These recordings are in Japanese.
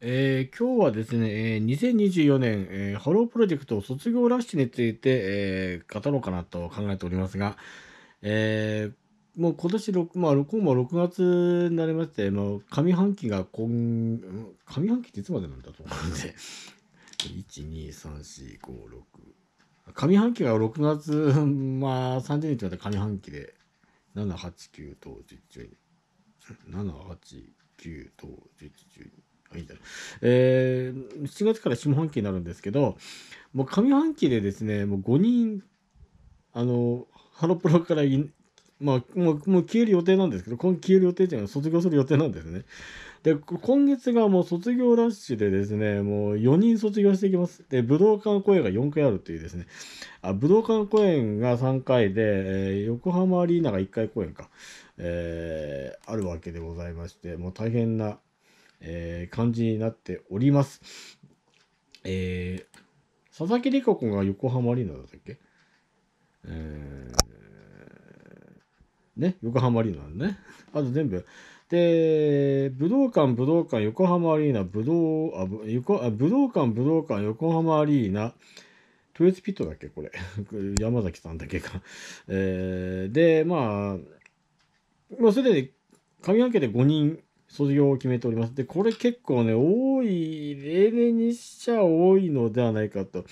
えー、今日はですね、えー、2024年、えー、ハロープロジェクト卒業ラッシュについて、えー、語ろうかなと考えておりますが、えー、もう今年6、まあ、今も6月になりまして、もう上半期が今、上半期っていつまでなんだと思うんで、1、2、3、4、5、6。上半期が6月、まあ30日まで上半期で、7、8、9、10、11、12。7、8、9、10、11、12。はえー、7月から下半期になるんですけど、もう上半期でですね、もう5人、あの、ハロプロからまあ、もう、もう消える予定なんですけど、今消える予定じゃない、卒業する予定なんですね。で、今月がもう卒業ラッシュでですね、もう4人卒業していきます。で、武道館公演が4回あるっていうですね、あ武道館公演が3回で、えー、横浜アリーナが1回公演か、えー、あるわけでございまして、もう大変なえー、感じになっております。えー、佐々木理子子が横浜アリーナだったっけえー、ね、横浜アリーナなね。あと全部。で、武道館、武道館、横浜アリーナ、武道、あ、あ武道館、武道館、横浜アリーナ、ト豊ツピットだっけこれ。山崎さんだけか。えー、で、まあ、まあ、すでに上半期で5人卒業を決めております。で、これ結構ね、多い、例年にしちゃ多いのではないかと。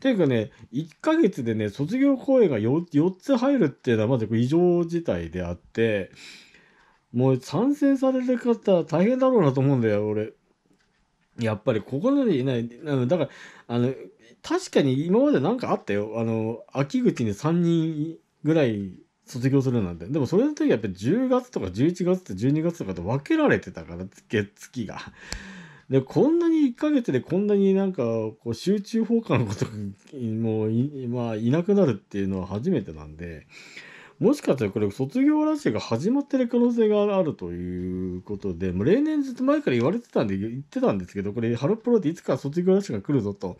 というかね、1ヶ月でね、卒業公演が 4, 4つ入るっていうのは、まず異常事態であって、もう参戦される方大変だろうなと思うんだよ、俺。やっぱりここまでいない、だから、あの、確かに今まで何かあったよ。あの、秋口に3人ぐらい卒業するなんてでもそれの時やっぱり10月とか11月と12月とかと分けられてたから月月が。でこんなに1ヶ月でこんなになんかこう集中砲火のこともうい,、まあ、いなくなるっていうのは初めてなんでもしかしたらこれ卒業ラッシュが始まってる可能性があるということで、もう例年ずっと前から言われてたんで、言ってたんですけど、これハロプロっていつか卒業ラッシュが来るぞと。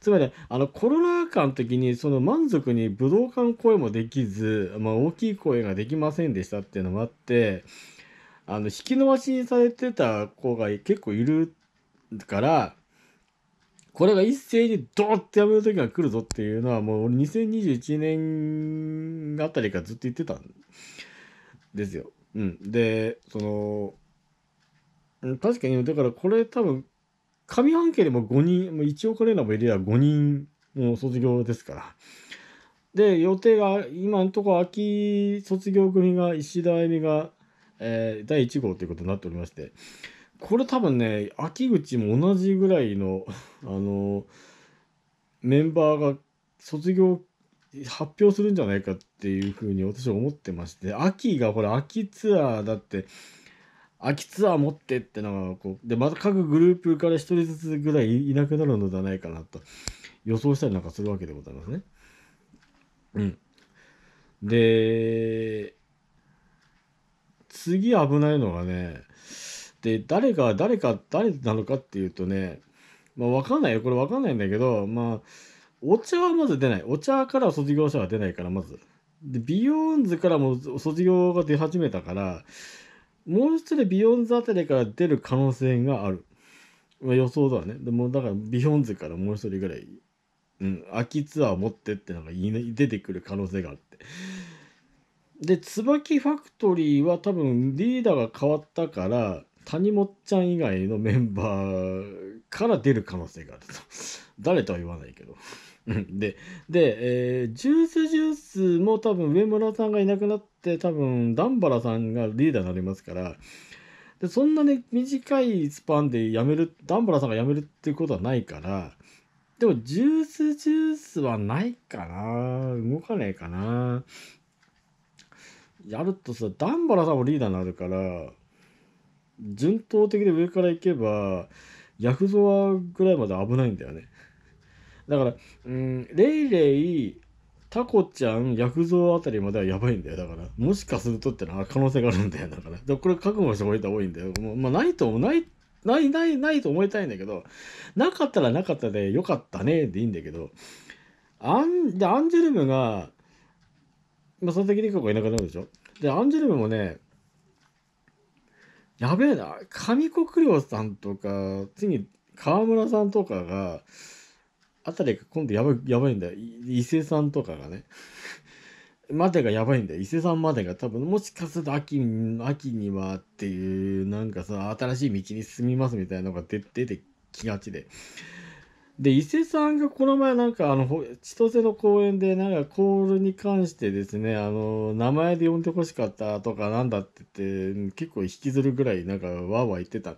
つまり、あのコロナ禍の時にその満足に武道館声もできず、まあ、大きい声ができませんでしたっていうのもあって、あの引き伸ばしにされてた子が結構いるから、これが一斉にドーってやめる時が来るぞっていうのはもう俺2021年あたりからずっと言ってたんですよ。うん、でその確かにだからこれ多分上半期でも5人もう1億レーもいれば5人の卒業ですから。で予定が今のところ秋卒業組が石田あ美みが、えー、第1号ということになっておりまして。これ多分ね秋口も同じぐらいの あのメンバーが卒業発表するんじゃないかっていうふうに私は思ってまして秋がこれ秋ツアーだって秋ツアー持ってってのがこうでまた各グループから1人ずつぐらいいなくなるのではないかなと予想したりなんかするわけでございますね。うん、で次危ないのがねで誰が誰か誰なのかっていうとね、まあ、分かんないよこれ分かんないんだけどまあお茶はまず出ないお茶から卒業者は出ないからまずでビヨーンズからも卒業が出始めたからもう一人ビヨーンズあたりから出る可能性がある、まあ、予想だねでもだからビヨーンズからもう一人ぐらい、うん、秋ツアー持ってってのが出てくる可能性があってで椿ファクトリーは多分リーダーが変わったから谷本ちゃん以外のメンバーから出る可能性があると。誰とは言わないけど。で、で、えー、ジュースジュースも多分上村さんがいなくなって多分段原さんがリーダーになりますから、でそんなに短いスパンで辞める、段原さんが辞めるっていうことはないから、でもジュースジュースはないかな動かねえかなやるとさ、段原さんもリーダーになるから、順当的で上から行けば、ヤフゾぐらいまで危ないんだよね。だから、うん、レイレイ、タコちゃん、ヤクゾあたりまではやばいんだよ。だから、もしかするとってのは可能性があるんだよ。だから、でこれ覚悟しておいた方がいいんだよ。もうまあ、ないと、ない、ない、ない、ないと思いたいんだけど、なかったらなかったで、よかったね、でいいんだけど、アン、で、アンジェルムが、まあ、その時にこがいなくなるでしょ。で、アンジェルムもね、やべえな、上国良さんとか、次に河村さんとかが、あたりが今度やばい、やばいんだよ。伊勢さんとかがね。までがやばいんだよ。伊勢さんまでが多分、もしかすると秋、秋にはっていう、なんかさ、新しい道に進みますみたいなのが出てきがちで。で伊勢さんがこの前なんかあの千歳の公園でなんかコールに関してですねあの名前で呼んでほしかったとかなんだって言って結構引きずるぐらいなんかわーわー言ってた。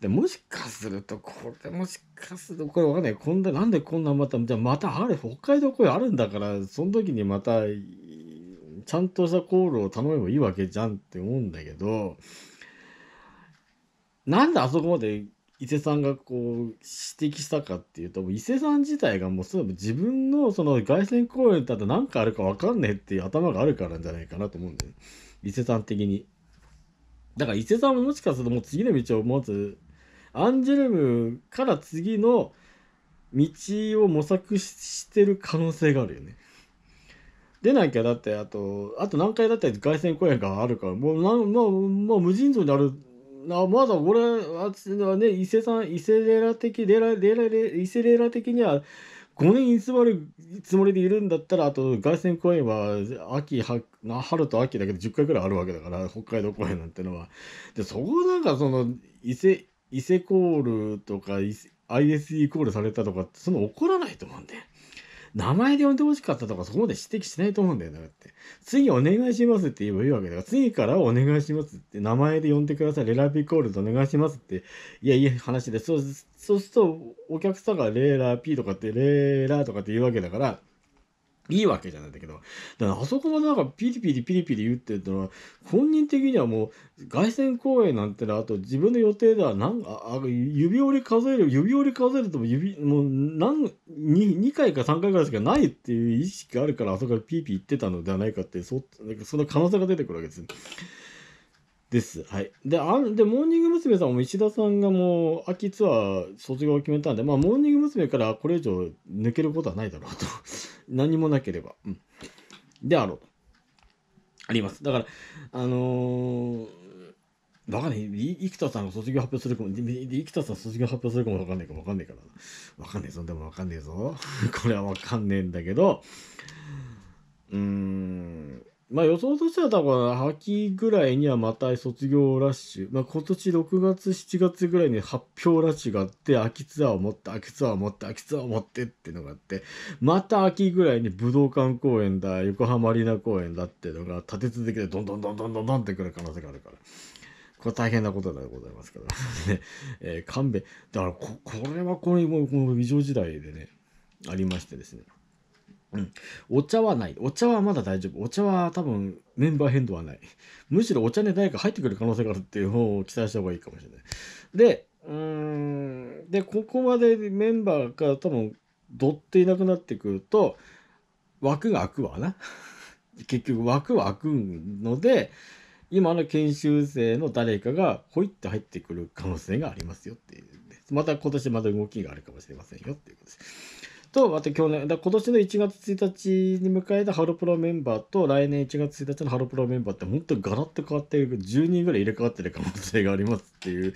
でもしかするとこれもしかするとこれわかんないこんななんでこんなまたじゃあまたあれ北海道公園あるんだからその時にまたちゃんとしたコールを頼めばいいわけじゃんって思うんだけどなんであそこまで伊勢さんがこう指摘したかっていうと伊勢さん自体がもうすぐ自分のその凱旋公演だと何かあるか分かんねえっていう頭があるからじゃないかなと思うんで、ね、伊勢さん的にだから伊勢さんももしかするともう次の道を持つアンジュルムから次の道を模索してる可能性があるよね出なきゃだってあとあと何回だって凱旋公演があるからもうなもうもう無尽蔵にあるあまだ俺はね伊勢さん伊勢寺的レラレラ伊勢寺的には5年居座るつもりでいるんだったらあと凱旋公演は秋は春と秋だけで10回ぐらいあるわけだから北海道公演なんてのはでそこなんかその伊勢伊勢コールとか ISE コールされたとかその怒らないと思うんだよ。名前で呼んでほしかったとかそこまで指摘しないと思うんだよだって。次お願いしますって言えばいいわけだから、次からお願いしますって、名前で呼んでください、レラピコールでお願いしますって、いや、いい話で、そう、そうすると、お客さんがレーラー P とかって、レーラーとかって言うわけだから、いいわけじゃないんだけど、だからあそこまでなんかピリピリピリピリ言ってたら、本人的にはもう、凱旋公演なんてのあと自分の予定では、なんあ指折り数える、指折り数えるとも指、もう何、2, 2回か3回ぐらいしかないっていう意識があるから、あそこからピーピー言ってたのではないかって、そ、その可能性が出てくるわけです。です。はい。で、あで、モーニング娘。さんも石田さんがもう秋ツアー卒業を決めたんで、まあ、モーニング娘。からこれ以上抜けることはないだろうと。何もなければ。うん。であろうと。あります。だから、あのーわかんない。生田さんが卒業発表するかも、生田さん卒業発表するかもわかんないかもわかんないからな。わかんねえぞ、でもわかんねえぞ。これはわかんねえんだけど、うーん。まあ予想としては多分秋ぐらいにはまた卒業ラッシュ、まあ、今年6月7月ぐらいに発表ラッシュがあって秋ツアーを持って秋ツアーを持って秋ツアーを持ってっていうのがあってまた秋ぐらいに武道館公演だ横浜アリーナ公演だっていうのが立て続けてどんどんどんどんどんどんってくる可能性があるから。これ大変なことでございますからね、えー、勘弁。だからこ、これはこれも、この異常時代でね、ありましてですね。うん、お茶はない。お茶はまだ大丈夫。お茶は多分メンバー変動はない。むしろお茶に誰か入ってくる可能性があるっていう方を期待した方がいいかもしれない。で、うん、で、ここまでメンバーが多分どっていなくなってくると、枠が開くわな。結局枠は開くので、今の研修生の誰かがほいって入ってくる可能性がありますよっていう、ね。また今年また動きがあるかもしれませんよっていうことです。と、あと去年、だ今年の1月1日に迎えたハロプロメンバーと、来年1月1日のハロプロメンバーって、本当ガラッと変わって、10人ぐらい入れ替わってる可能性がありますっていう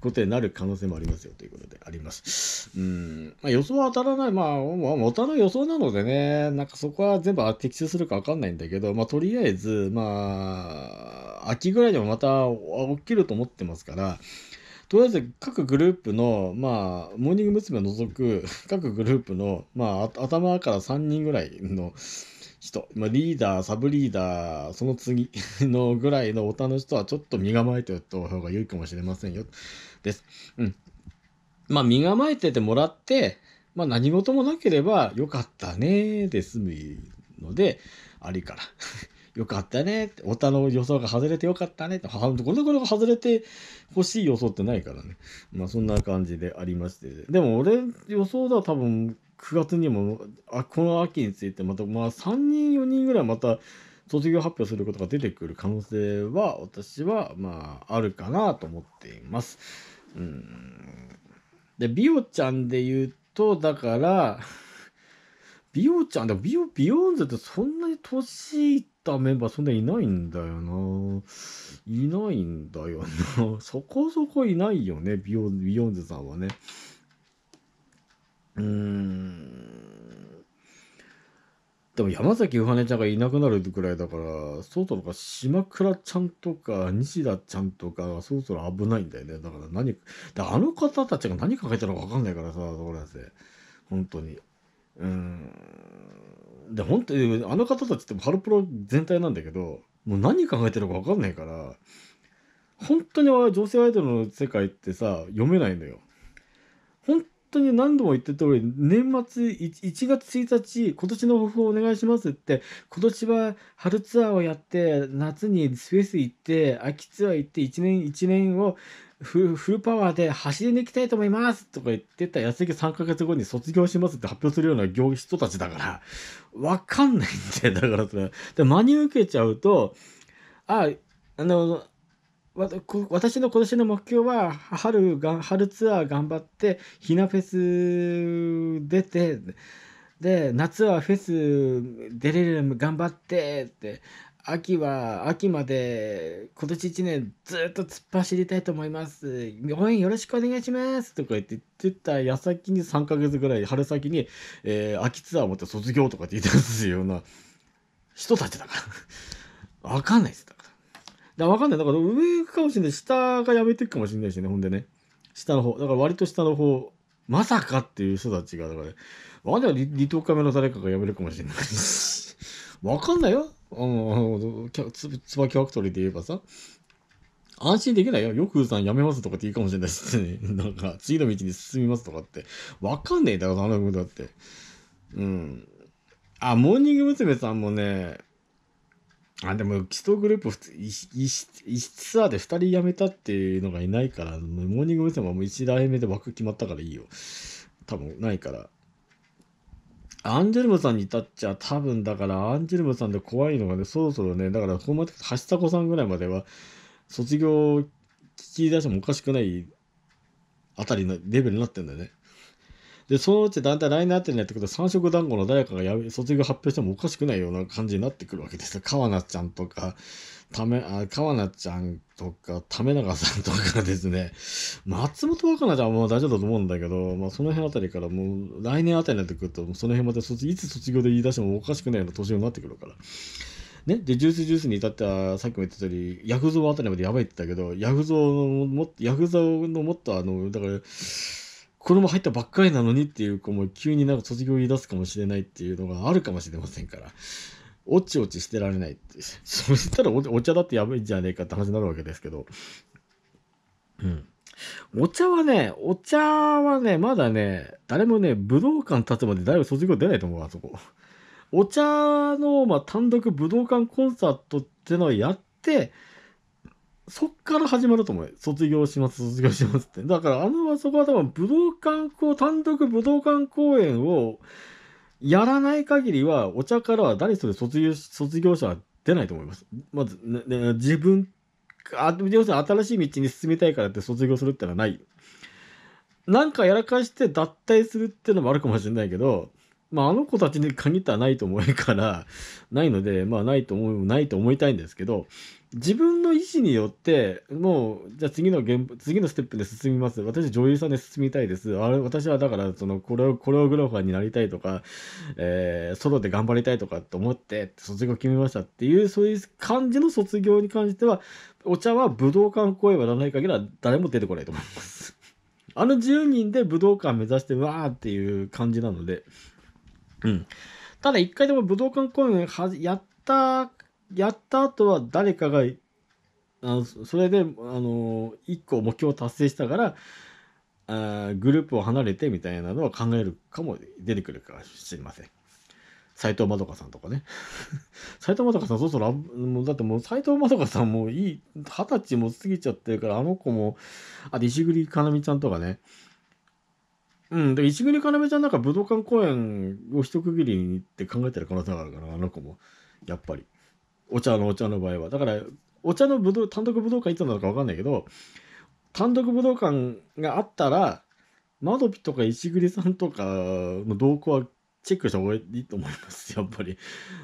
ことになる可能性もありますよということで、あります。うん、まあ、予想は当たらない、まあ、お互の予想なのでね、なんかそこは全部的中するか分かんないんだけど、まあ、とりあえず、まあ、秋ぐらいにもまた起きると思ってますから、とりあえず各グループの、まあ、モーニング娘。を除く 各グループの、まあ、頭から3人ぐらいの人、まあ、リーダー、サブリーダー、その次 のぐらいの他の人はちょっと身構えておいた方が良いかもしれませんよ。です。うん。まあ、身構えててもらって、まあ、何事もなければ良かったねで済むので、ありから。よかったね。お田の予想が外れてよかったね。母のところが外れて欲しい予想ってないからね。まあそんな感じでありまして。でも俺予想だ多分9月にも、あこの秋についてまたまあ3人4人ぐらいまた卒業発表することが出てくる可能性は私はまああるかなと思っています。うん。で、ビオちゃんで言うと、だから、ビオちゃん、でもビオ、ビヨーンズってそんなに年いって、たメンバーそんなにいないんだよな。いないんだよな。そこそこいないよね、ビヨビヨンズさんはね。うーん。でも山崎ゆはねちゃんがいなくなるぐらいだから、そろそろか島倉ちゃんとか西田ちゃんとか、そろそろ危ないんだよね。だから何、あの方たちが何かけたのか分かんないからさ、そこらなですね。本当に。うん。で、本当に、あの方たちってハロプロ全体なんだけど、もう何考えてるか分かんないから、本当に女性アイドルの世界ってさ、読めないのよ。本当に何度も言ってた通り、年末 1, 1月1日、今年の抱負をお願いしますって、今年は春ツアーをやって、夏にスペース行って、秋ツアー行って、1年、1年を、フルパワーで走り抜きたいと思いますとか言ってた矢先3ヶ月後に卒業しますって発表するような業人たちだから、わかんないんだよ。だからそれ。で、真に受けちゃうと、あ、あの、私の今年の目標は春が、春ツアー頑張って、ひなフェス出て、で、夏はフェス出れる頑張ってって、秋は秋まで今年1年ずっと突っ走りたいと思います応援よろしくお願いしますとか言って言った矢先に3ヶ月ぐらい春先に、えー、秋ツアー持って卒業とかって言ってたんですような人たちだからわかんないですだからか分かんないだから上行くかもしれない下がやめていくかもしれないしねほんでね下の方だから割と下の方まさかっていう人たちがだから、ね、まだ離島カメの誰かがやめるかもしれないしわかんないよあの、つつばきファクトリーで言えばさ、安心できないよ。よくさんやめますとかって言うかもしれないし、ね、なんか、次の道に進みますとかって。わかんねえだろ、あのこだって。うん。あ、モーニング娘。さんもね、あ、でも、基礎グループ一ツアーで二人辞めたっていうのがいないから、モーニング娘。はもう一代目で枠決まったからいいよ。多分ないから。アンジェルムさんに至っちゃ多分だからアンジェルムさんで怖いのがねそろそろねだからこうまで橋迫さんぐらいまでは卒業聞き出してもおかしくないあたりのレベルになってんだよね。で、そのうちだんだん来年あたりになってくると、三色団子の誰かがや卒業発表してもおかしくないような感じになってくるわけですよ。川名ちゃんとか、ため、あ、川名ちゃんとか、為永さんとかですね、松本若菜ちゃんはもう大丈夫だと思うんだけど、まあその辺あたりからもう来年あたりになってくると、その辺また卒いつ卒業で言い出してもおかしくないような年になってくるから。ね、で、ジュースジュースに至っては、さっきも言った通り、ヤクゾあたりまでやばいって言ったけど、ヤクゾのも、ヤクゾのもっとあの、だから、供入ったばっかりなのにっていう子も急になんか卒業言い出すかもしれないっていうのがあるかもしれませんから、おちおちしてられないって。そしたらお茶だってやべえんじゃねえかって話になるわけですけど。うん。お茶はね、お茶はね、まだね、誰もね、武道館立つまでだいぶ卒業出ないと思う、あそこ。お茶の、まあ、単独武道館コンサートってのをやって、そっから始まると思うよ。卒業します、卒業しますって。だから、あの、あそこは多分武道館公、単独武道館公演をやらない限りは、お茶からは誰それ卒業、卒業者は出ないと思います。まず、ね、ね自分、あ要するに新しい道に進みたいからって卒業するってのはない。なんかやらかして脱退するっていうのもあるかもしれないけど、まあ、あの子たちに限ったらないと思うから、ないので、まあ、ないと思う、ないと思いたいんですけど、自分の意思によって、もう、じゃあ次の現次のステップで進みます。私、女優さんで進みたいです。あれ私はだから、その、これを、コレオグラファーになりたいとか、えー、ソロで頑張りたいとかと思って、卒業決めましたっていう、そういう感じの卒業に関しては、お茶は武道館公演はならない限りは誰も出てこないと思います。あの10人で武道館目指して、わーっていう感じなので、うん。ただ、一回でも武道館公演やったやった後は誰かが、あのそれで、あの、一個目標達成したから、あグループを離れてみたいなのは考えるかも、出てくるかもしれません。斎藤まどかさんとかね。斎藤まどかさん、そうそう、もうだってもう斎藤まどかさんもいい、二十歳も過ぎちゃってるから、あの子も、あと石栗かなみちゃんとかね。うん、で石栗かなみちゃんなんか武道館公演を一区切りにって考えてる可能性があるから、あの子も。やっぱり。お茶のお茶の場合はだからお茶のぶど単独武道館行ったのか分かんないけど単独武道館があったらマドピとか石栗さんとかの動向はチェックした方がいいと思います、やっぱり。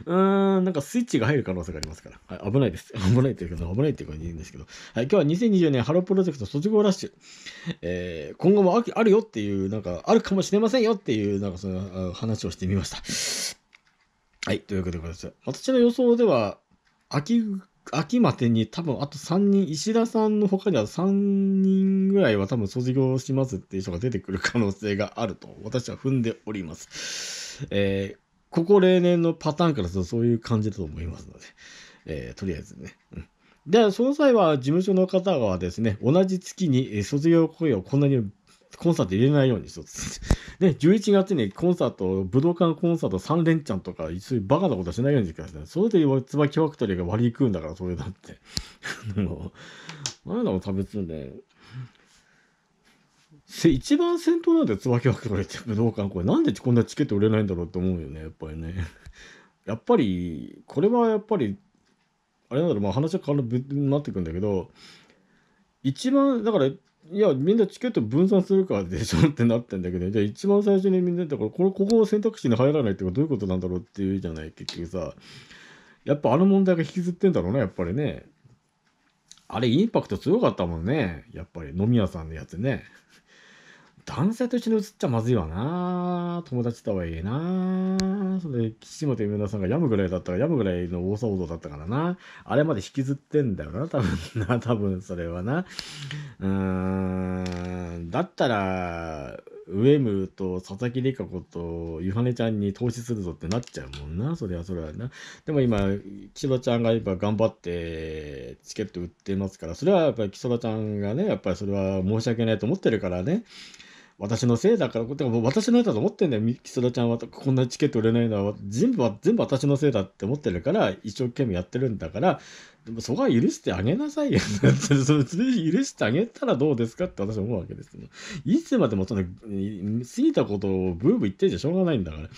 うーん、なんかスイッチが入る可能性がありますから。はい、危ないです。危ないっていうか、危ないっていうかいいんですけど。はい、今日は2020年ハロープロジェクト卒業ラッシュ。えー、今後もあるよっていう、なんか、あるかもしれませんよっていう、なんかその話をしてみました。はい、ということでございます。私の予想では、秋、秋までに多分あと3人、石田さんの他には3人ぐらいは多分卒業しますっていう人が出てくる可能性があると私は踏んでおります。えー、ここ例年のパターンからするとそういう感じだと思いますので、えー、とりあえずね。うんで、その際は事務所の方はですね、同じ月に卒業公演をこんなにコンサート入れないようにしよう で、11月にコンサート、武道館コンサート3連チャンとか、そういうバカなことしないようにしてください、ね。それで、椿ファクトリーが割り食うんだから、それだって。何だろう、べつんで。一番先頭なんだよ、椿ファクトリーって武道館。これなんでこんなチケット売れないんだろうって思うよね、やっぱりね。やっぱり、これはやっぱり、あれなんだろう、まあ話は変わらなってくんだけど、一番、だから、いや、みんなチケット分散するからでしょってなってんだけど、じゃあ一番最初にみんな、だからこれ、ここを選択肢に入らないってことどういうことなんだろうっていうじゃない、結局さ。やっぱあの問題が引きずってんだろうな、やっぱりね。あれ、インパクト強かったもんね。やっぱり飲み屋さんのやつね。男性と一緒に写っちゃまずいわな友達とはいえなそれで、岸本夢田さんが病むぐらいだったら病むぐらいの大騒動だったからな。あれまで引きずってんだよな、多分な、多分それはな。うーん、だったら、ウエムと佐々木里香子とゆはねちゃんに投資するぞってなっちゃうもんな、それはそれはな。でも今、木空ちゃんがぱ頑張ってチケット売ってますから、それはやっぱり木田ちゃんがね、やっぱりそれは申し訳ないと思ってるからね。私のせいだから、これも私のせいだと思ってんだよ。キソラちゃんはこんなチケット売れないのは、全部は、全部私のせいだって思ってるから、一生懸命やってるんだから、でもそこは許してあげなさいよ。そ れ許してあげたらどうですかって私思うわけです、いつまでもその、過ぎたことをブーブー言ってんじゃしょうがないんだから。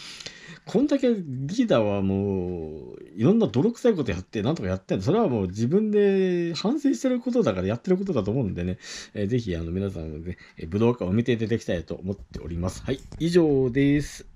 こんだけリーダーはもう、いろんな泥臭いことやって、なんとかやってんそれはもう自分で反省してることだからやってることだと思うんでね、えー、ぜひあの皆さんもね、武道館を見ていただきたいと思っております。はい、以上です。